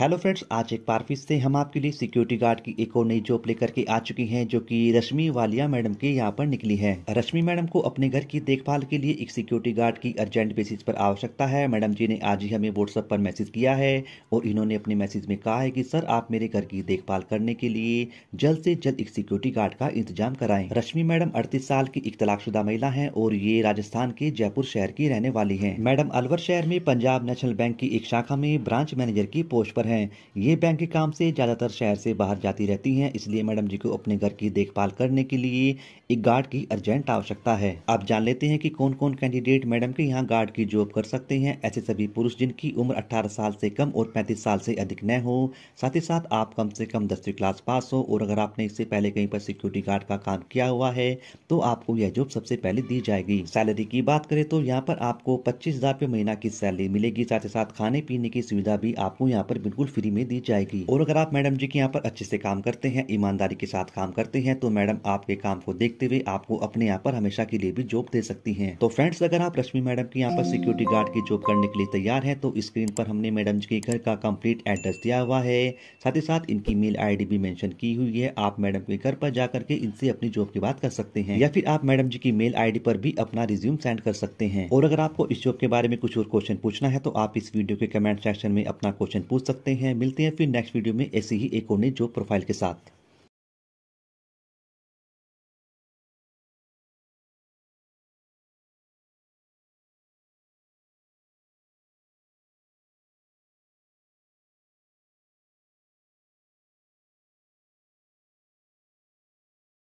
hello friends आज एक बार फिर से हम आपके लिए सिक्योरिटी गार्ड की एक और नई जॉब लेकर के आ चुकी हैं जो कि रश्मि वालिया मैडम के यहाँ पर निकली है रश्मि मैडम को अपने घर की देखभाल के लिए एक सिक्योरिटी गार्ड की अर्जेंट बेसिस पर आवश्यकता है मैडम जी ने आज ही हमें व्हाट्सएप पर मैसेज किया है और इन्होंने अपने मैसेज में कहा है की सर आप मेरे घर की देखभाल करने के लिए जल्द से जल्द एक सिक्योरिटी गार्ड का इंतजाम कराए रश्मि मैडम अड़तीस साल की एक तलाकशुदा महिला है और ये राजस्थान के जयपुर शहर की रहने वाली है मैडम अलवर शहर में पंजाब नेशनल बैंक की एक शाखा में ब्रांच मैनेजर की पोस्ट पर मेंबर हैं ये बैंक के काम से ज़्यादातर शहर से बाहर जाती रहती हैं इसलिए मैडम जी को अपने घर की देखभाल करने के लिए एक गार्ड की अर्जेंट आवश्यकता है आप जान लेते हैं कि कौन कौन कैंडिडेट मैडम के यहाँ गार्ड की जॉब कर सकते हैं ऐसे सभी पुरुष जिनकी उम्र अट्ठारह साल से कम और पैंतीस साल से अधिक न हो साथ ही साथ आप कम से कम दसवीं क्लास पास हो और अगर आपने इससे पहले कहीं पर सिक्योरिटी गार्ड का काम किया हुआ है तो आपको यह जॉब सबसे पहले दी जाएगी सैलरी की बात करें तो यहाँ पर आपको पच्चीस हजार महीना की सैलरी मिलेगी साथ ही साथ खाने पीने की सुविधा भी आपको यहाँ पर बिल्कुल फ्री में दी जाएगी और अगर आप मैडम जी के यहाँ पर अच्छे से काम करते हैं ईमानदारी के साथ काम करते हैं तो मैडम आपके काम को देखते हुए आपको अपने यहाँ पर हमेशा के लिए भी जॉब दे सकती है तो फ्रेंड्स अगर आप रश्मि मैडम के यहाँ पर सिक्योरिटी गार्ड की जॉब करने के लिए तैयार है तो स्क्रीन पर हमने मैडम जी के घर का कम्प्लीट एड्रेस दिया हुआ है साथ ही साथ इनकी मेल आई भी मैंशन की हुई है आप मैडम के घर पर जाकर के इनसे अपनी जॉब की बात कर सकते हैं या फिर आप मैडम जी की मेल आई पर भी अपना रिज्यूम सेंड कर सकते हैं और अगर आपको इस जॉब के बारे में कुछ और क्वेश्चन पूछना है तो आप इस वीडियो के कमेंट सेक्शन में अपना क्वेश्चन पूछ सकते हैं करते हैं मिलते हैं फिर नेक्स्ट वीडियो में ऐसी ही एक और नई जॉब प्रोफाइल के साथ